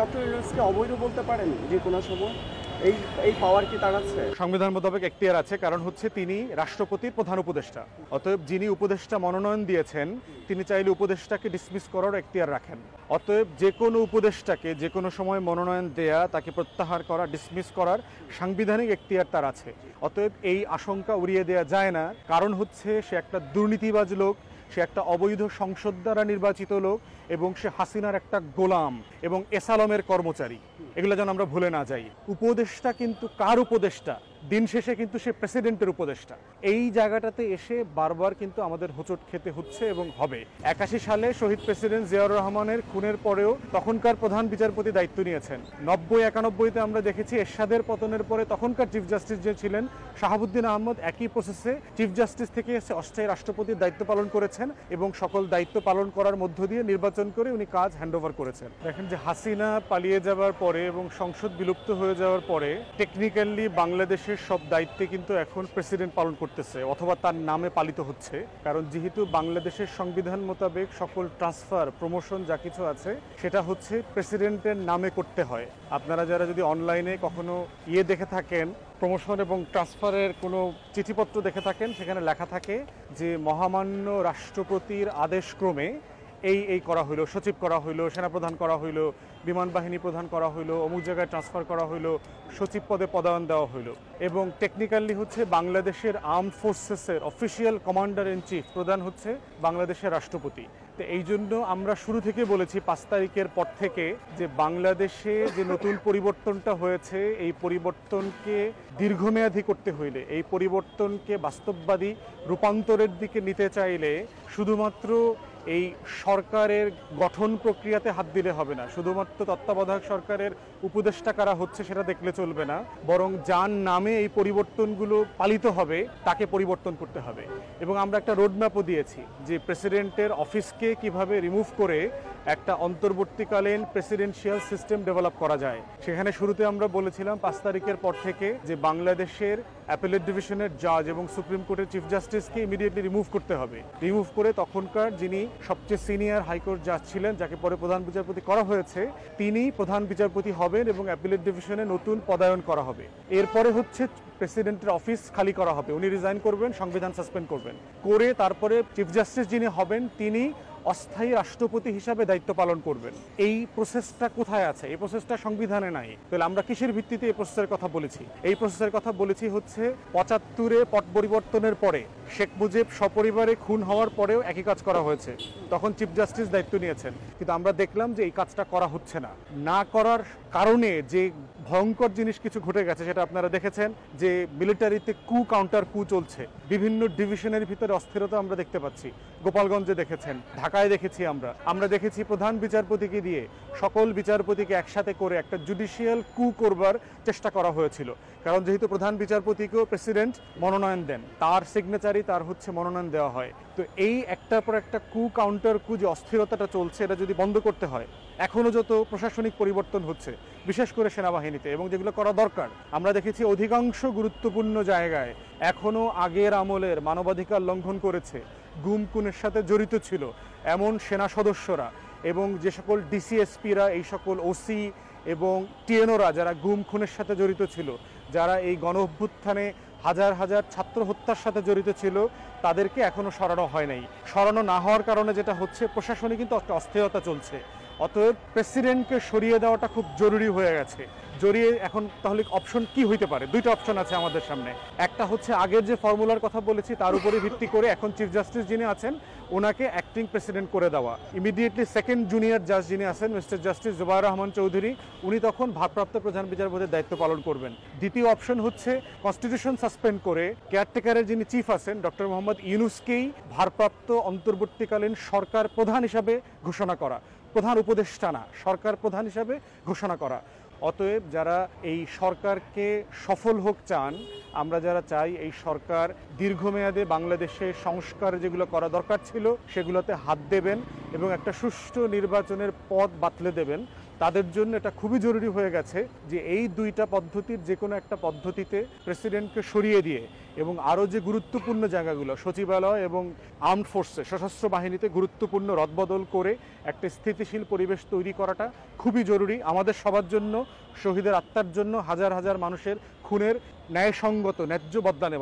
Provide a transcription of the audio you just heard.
doctor ইউনুসকে অবৈধ বলতে পারেন যে কোনো সময় এই এই পাওয়ার কি তার আছে সংবিধান মোতাবেক এক্তিয়ার আছে কারণ হচ্ছে তিনি রাষ্ট্রপতির প্রধান উপদেষ্টা অতএব যিনি উপদেষ্টা মনোনয়ন দিয়েছেন তিনি চাইলে উপদেষ্টাকে ডিসমিস করার এক্তিয়ার রাখেন অতএব যে কোনো উপদেষ্টাকে যে কোনো সময় মনোনয়ন দেয়া তাকে প্রত্যাহার করা ডিসমিস করার সাংবিধানিক এক্তিয়ার তার আছে অতএব এই আশঙ্কা উড়িয়ে দেয়া যায় না কারণ হচ্ছে সে একটা দুর্নীতিবাজ লোক সে একটা অবৈধ সংসদ দ্বারা নির্বাচিত লোক এবং সে হাসিনার একটা গোলাম এবং এসালমের কর্মচারী এগুলো যেন আমরা ভুলে না যাই উপদেষ্টা কিন্তু কার উপদেষ্টা দিন শেষে কিন্তু সে প্রেসিডেন্টের উপদেষ্টা এই জায়গাটাতে এসে বারবার কিন্তু আমাদের হোঁচট খেতে হচ্ছে এবং হবে একাশি সালে শহীদ প্রেসিডেন্ট জিয়াউর রহমানের খুনের পরেও তখনকার প্রধান বিচারপতি দায়িত্ব নিয়েছেন নব্বই একানব্বইতে আমরা দেখেছি এরশাদের পতনের পরে তখনকার চিফ জাস্টিস যে ছিলেন শাহাবুদ্দিন আহমদ একই প্রসেসে চিফ জাস্টিস থেকে এসে অস্থায়ী রাষ্ট্রপতির দায়িত্ব পালন করেছেন এবং সকল দায়িত্ব পালন করার মধ্য দিয়ে নির্বাচন করে উনি কাজ হ্যান্ডওভার করেছেন দেখেন যে হাসিনা পালিয়ে যাওয়ার পরে এবং সংসদ বিলুপ্ত হয়ে যাওয়ার পরে টেকনিক্যালি বাংলাদেশে দেশের সব দায়িত্বে কিন্তু এখন প্রেসিডেন্ট পালন করতেছে অথবা তার নামে পালিত হচ্ছে কারণ যেহেতু বাংলাদেশের সংবিধান মোতাবেক সকল ট্রান্সফার প্রমোশন যা কিছু আছে সেটা হচ্ছে প্রেসিডেন্টের নামে করতে হয় আপনারা যারা যদি অনলাইনে কখনো ইয়ে দেখে থাকেন প্রমোশন এবং ট্রান্সফারের কোনো চিঠিপত্র দেখে থাকেন সেখানে লেখা থাকে যে মহামান্য রাষ্ট্রপতির আদেশক্রমে এই এই করা হইলো সচিব করা হইলো সেনাপ্রধান করা হইলো বিমান বাহিনী প্রধান করা হইলো অমুক জায়গায় ট্রান্সফার করা হইলো সচিব পদে পদায়ন দেওয়া হইলো এবং টেকনিক্যালি হচ্ছে বাংলাদেশের আর্ম ফোর্সেসের অফিসিয়াল কমান্ডার ইন চিফ প্রধান হচ্ছে বাংলাদেশের রাষ্ট্রপতি তো এই জন্য আমরা শুরু থেকে বলেছি পাঁচ তারিখের পর থেকে যে বাংলাদেশে যে নতুন পরিবর্তনটা হয়েছে এই পরিবর্তনকে দীর্ঘমেয়াদী করতে হইলে এই পরিবর্তনকে বাস্তববাদী রূপান্তরের দিকে নিতে চাইলে শুধুমাত্র এই সরকারের গঠন প্রক্রিয়াতে হাত দিলে হবে না শুধুমাত্র তত্ত্বাবধায়ক সরকারের উপদেষ্টা কারা হচ্ছে সেটা দেখলে চলবে না বরং যার নামে এই পরিবর্তনগুলো পালিত হবে তাকে পরিবর্তন করতে হবে এবং আমরা একটা রোডম্যাপও দিয়েছি যে প্রেসিডেন্টের অফিসকে কিভাবে রিমুভ করে একটা অন্তর্বর্তীকালীন প্রেসিডেন্সিয়াল সিস্টেম ডেভেলপ করা যায় সেখানে শুরুতে আমরা বলেছিলাম পাঁচ তারিখের পর থেকে যে বাংলাদেশের অ্যাপেলেট ডিভিশনের জাজ এবং সুপ্রিম কোর্টের চিফ জাস্টিসকে ইমিডিয়েটলি রিমুভ করতে হবে রিমুভ করে তখনকার যিনি সবচেয়ে সিনিয়র হাইকোর্ট জাজ ছিলেন যাকে পরে প্রধান বিচারপতি করা হয়েছে তিনি প্রধান বিচারপতি হবেন এবং অ্যাপেলেট ডিভিশনে নতুন পদায়ন করা হবে এরপরে হচ্ছে প্রেসিডেন্টের অফিস খালি করা হবে উনি রিজাইন করবেন সংবিধান সাসপেন্ড করবেন করে তারপরে চিফ জাস্টিস যিনি হবেন তিনি অস্থায়ী রাষ্ট্রপতি হিসাবে দায়িত্ব পালন করবেন এই প্রসেসটা কোথায় আছে এই প্রসেসটা সংবিধানে নাই তাহলে আমরা কিসের ভিত্তিতে এই প্রসেসের কথা বলেছি এই প্রসেসের কথা বলেছি হচ্ছে পঁচাত্তরে পট পরিবর্তনের পরে শেখ মুজিব সপরিবারে খুন হওয়ার পরেও একই কাজ করা হয়েছে তখন চিফ জাস্টিস দায়িত্ব নিয়েছেন কিন্তু আমরা দেখলাম যে এই কাজটা করা হচ্ছে না না করার কারণে যে ভয়ঙ্কর জিনিস কিছু ঘটে গেছে সেটা আপনারা দেখেছেন যে মিলিটারিতে কু কাউন্টার কু চলছে বিভিন্ন ডিভিশনের ভিতরে অস্থিরতা আমরা দেখতে পাচ্ছি গোপালগঞ্জে দেখেছেন ঢাকায় দেখেছি আমরা আমরা দেখেছি প্রধান বিচারপতিকে দিয়ে সকল বিচারপতিকে একসাথে করে একটা জুডিশিয়াল কু করবার চেষ্টা করা হয়েছিল কারণ যেহেতু প্রধান বিচারপতিকেও প্রেসিডেন্ট মনোনয়ন দেন তার সিগনেচারই তার হচ্ছে মনোনয়ন দেওয়া হয় তো এই একটার পর একটা কু কাউন্টার কু যে অস্থিরতাটা চলছে এটা যদি বন্ধ করতে হয় এখনও যত প্রশাসনিক পরিবর্তন হচ্ছে বিশেষ করে সেনাবাহিনীতে এবং যেগুলো করা দরকার আমরা দেখেছি অধিকাংশ গুরুত্বপূর্ণ জায়গায় এখনও আগের আমলের মানবাধিকার লঙ্ঘন করেছে গুম খুনের সাথে জড়িত ছিল এমন সেনা সদস্যরা এবং যে সকল ডিসিএসপিরা এই সকল ওসি এবং টিএনওরা যারা গুম খুনের সাথে জড়িত ছিল যারা এই গণ অভ্যুত্থানে হাজার হাজার ছাত্র হত্যার সাথে জড়িত ছিল তাদেরকে এখনও সরানো হয় নাই সরানো না হওয়ার কারণে যেটা হচ্ছে প্রশাসনে কিন্তু একটা অস্থিরতা চলছে অতএব প্রেসিডেন্টকে সরিয়ে দেওয়াটা খুব জরুরি হয়ে গেছে জড়িয়ে এখন তাহলে অপশন কি হইতে পারে দুইটা অপশন আছে আমাদের সামনে একটা হচ্ছে আগের যে ফর্মুলার কথা বলেছি তার উপরে ভিত্তি করে এখন চিফ জাস্টিস যিনি আছেন ওনাকে অ্যাক্টিং প্রেসিডেন্ট করে দেওয়া ইমিডিয়েটলি সেকেন্ড জুনিয়র জাজ যিনি আছেন মিস্টার জাস্টিস জুবায়ুর রহমান চৌধুরী উনি তখন ভারপ্রাপ্ত প্রধান বিচারপতির দায়িত্ব পালন করবেন দ্বিতীয় অপশন হচ্ছে কনস্টিটিউশন সাসপেন্ড করে কেয়ারটেকারের যিনি চিফ আছেন ডক্টর মোহাম্মদ ইউনুসকেই ভারপ্রাপ্ত অন্তর্বর্তীকালীন সরকার প্রধান হিসাবে ঘোষণা করা প্রধান উপদেষ্টা না সরকার প্রধান হিসাবে ঘোষণা করা অতএব যারা এই সরকারকে সফল হোক চান আমরা যারা চাই এই সরকার দীর্ঘমেয়াদে বাংলাদেশে সংস্কার যেগুলো করা দরকার ছিল সেগুলোতে হাত দেবেন এবং একটা সুষ্ঠু নির্বাচনের পথ বাতলে দেবেন তাদের জন্য এটা খুবই জরুরি হয়ে গেছে যে এই দুইটা পদ্ধতির যে কোনো একটা পদ্ধতিতে প্রেসিডেন্টকে সরিয়ে দিয়ে এবং আরও যে গুরুত্বপূর্ণ জায়গাগুলো সচিবালয় এবং আর্মড ফোর্সে সশস্ত্র বাহিনীতে গুরুত্বপূর্ণ রদবদল করে একটা স্থিতিশীল পরিবেশ তৈরি করাটা খুবই জরুরি আমাদের সবার জন্য শহীদের আত্মার জন্য হাজার হাজার মানুষের খুনের ন্যায়সঙ্গত ন্যায্য বদলা